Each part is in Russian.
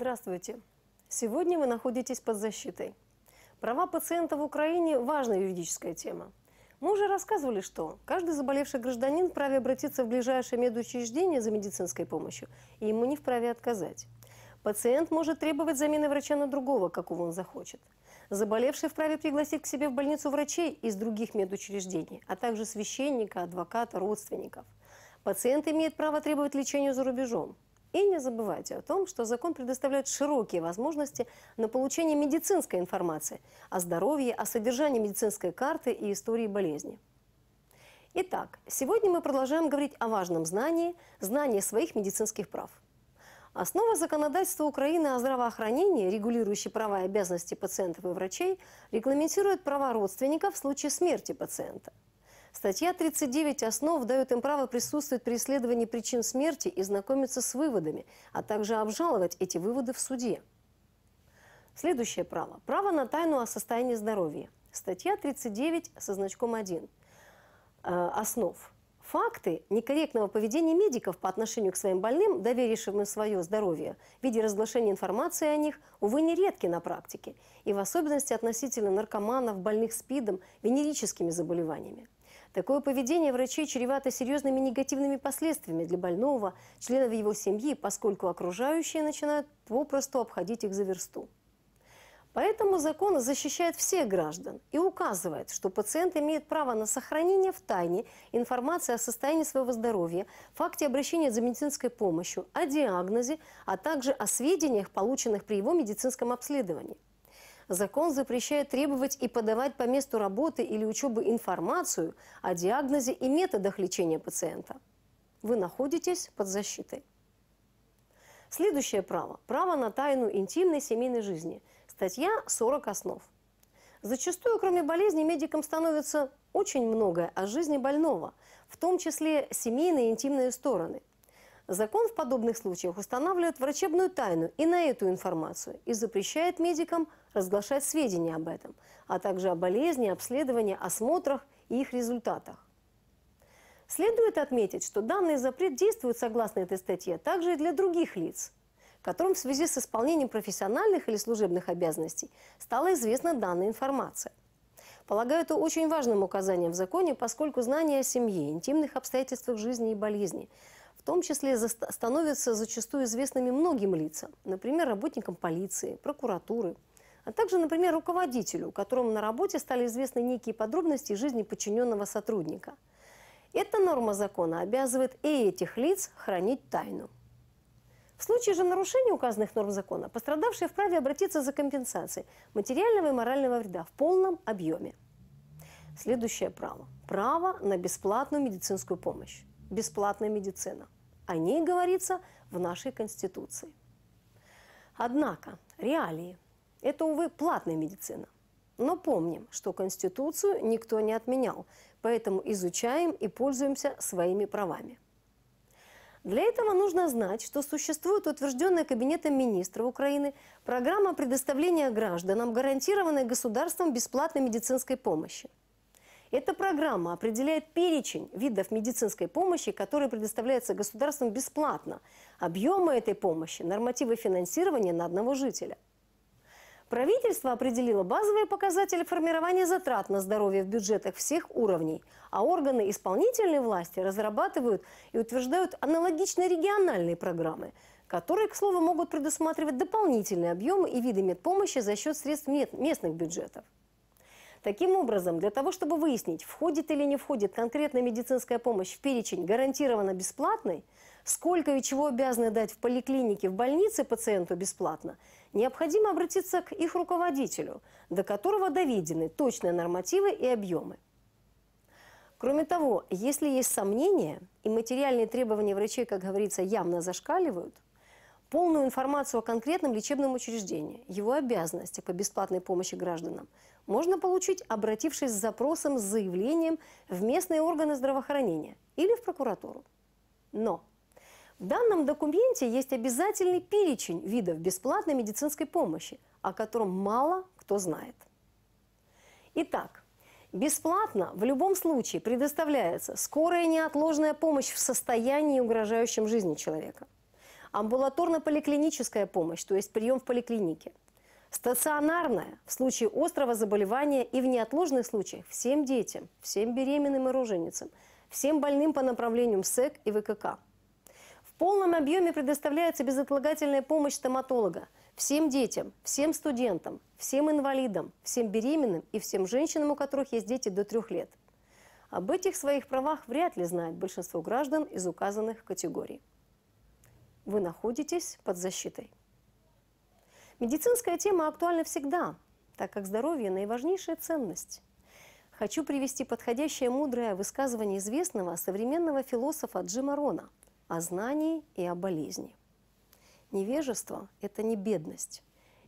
Здравствуйте. Сегодня вы находитесь под защитой. Права пациента в Украине – важная юридическая тема. Мы уже рассказывали, что каждый заболевший гражданин вправе обратиться в ближайшее медучреждение за медицинской помощью, и ему не вправе отказать. Пациент может требовать замены врача на другого, какого он захочет. Заболевший вправе пригласить к себе в больницу врачей из других медучреждений, а также священника, адвоката, родственников. Пациент имеет право требовать лечения за рубежом. И не забывайте о том, что закон предоставляет широкие возможности на получение медицинской информации о здоровье, о содержании медицинской карты и истории болезни. Итак, сегодня мы продолжаем говорить о важном знании, знании своих медицинских прав. Основа законодательства Украины о здравоохранении, регулирующей права и обязанности пациентов и врачей, регламентирует права родственников в случае смерти пациента – Статья 39 основ дает им право присутствовать при исследовании причин смерти и знакомиться с выводами, а также обжаловать эти выводы в суде. Следующее право. Право на тайну о состоянии здоровья. Статья 39 со значком 1. Э, основ. Факты некорректного поведения медиков по отношению к своим больным, доверившим им свое здоровье, в виде разглашения информации о них, увы, нередки на практике, и в особенности относительно наркоманов, больных СПИДом, венерическими заболеваниями. Такое поведение врачей чревато серьезными негативными последствиями для больного, членов его семьи, поскольку окружающие начинают попросту обходить их за версту. Поэтому закон защищает всех граждан и указывает, что пациент имеет право на сохранение в тайне информации о состоянии своего здоровья, факте обращения за медицинской помощью, о диагнозе, а также о сведениях, полученных при его медицинском обследовании. Закон запрещает требовать и подавать по месту работы или учебы информацию о диагнозе и методах лечения пациента. Вы находитесь под защитой. Следующее право – право на тайну интимной семейной жизни. Статья 40 основ. Зачастую, кроме болезни, медикам становится очень многое о жизни больного, в том числе семейные и интимные стороны. Закон в подобных случаях устанавливает врачебную тайну и на эту информацию и запрещает медикам разглашать сведения об этом, а также о болезни, обследовании, осмотрах и их результатах. Следует отметить, что данный запрет действует согласно этой статье также и для других лиц, которым в связи с исполнением профессиональных или служебных обязанностей стала известна данная информация. Полагаю, это очень важным указанием в законе, поскольку знание о семье, интимных обстоятельствах жизни и болезни в том числе становятся зачастую известными многим лицам, например, работникам полиции, прокуратуры – а также, например, руководителю, которому на работе стали известны некие подробности жизни подчиненного сотрудника. Эта норма закона обязывает и этих лиц хранить тайну. В случае же нарушения указанных норм закона пострадавший вправе обратиться за компенсацией материального и морального вреда в полном объеме. Следующее право. Право на бесплатную медицинскую помощь. Бесплатная медицина. О ней говорится в нашей Конституции. Однако реалии – это, увы, платная медицина. Но помним, что Конституцию никто не отменял, поэтому изучаем и пользуемся своими правами. Для этого нужно знать, что существует утвержденная Кабинетом министра Украины программа предоставления гражданам гарантированной государством бесплатной медицинской помощи. Эта программа определяет перечень видов медицинской помощи, которые предоставляются государством бесплатно, объемы этой помощи, нормативы финансирования на одного жителя – Правительство определило базовые показатели формирования затрат на здоровье в бюджетах всех уровней, а органы исполнительной власти разрабатывают и утверждают аналогичные региональные программы, которые, к слову, могут предусматривать дополнительные объемы и виды медпомощи за счет средств местных бюджетов. Таким образом, для того, чтобы выяснить, входит или не входит конкретная медицинская помощь в перечень гарантированно бесплатной, сколько и чего обязаны дать в поликлинике, в больнице пациенту бесплатно – необходимо обратиться к их руководителю, до которого доведены точные нормативы и объемы. Кроме того, если есть сомнения и материальные требования врачей, как говорится, явно зашкаливают, полную информацию о конкретном лечебном учреждении, его обязанности по бесплатной помощи гражданам можно получить, обратившись с запросом, с заявлением в местные органы здравоохранения или в прокуратуру. Но в данном документе есть обязательный перечень видов бесплатной медицинской помощи, о котором мало кто знает. Итак, бесплатно в любом случае предоставляется скорая неотложная помощь в состоянии, угрожающем жизни человека, амбулаторно-поликлиническая помощь, то есть прием в поликлинике, стационарная в случае острого заболевания и в неотложных случаях всем детям, всем беременным и роженицам, всем больным по направлению СЭК и ВКК – в полном объеме предоставляется безотлагательная помощь стоматолога всем детям, всем студентам, всем инвалидам, всем беременным и всем женщинам, у которых есть дети до трех лет. Об этих своих правах вряд ли знает большинство граждан из указанных категорий. Вы находитесь под защитой. Медицинская тема актуальна всегда, так как здоровье – наиважнейшая ценность. Хочу привести подходящее мудрое высказывание известного современного философа Джима Рона – о знании и о болезни. Невежество – это не бедность,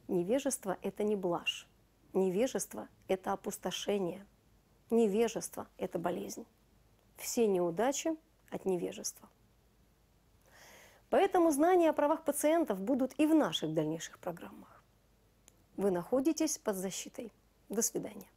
невежество – это не блажь, невежество – это опустошение, невежество – это болезнь. Все неудачи от невежества. Поэтому знания о правах пациентов будут и в наших дальнейших программах. Вы находитесь под защитой. До свидания.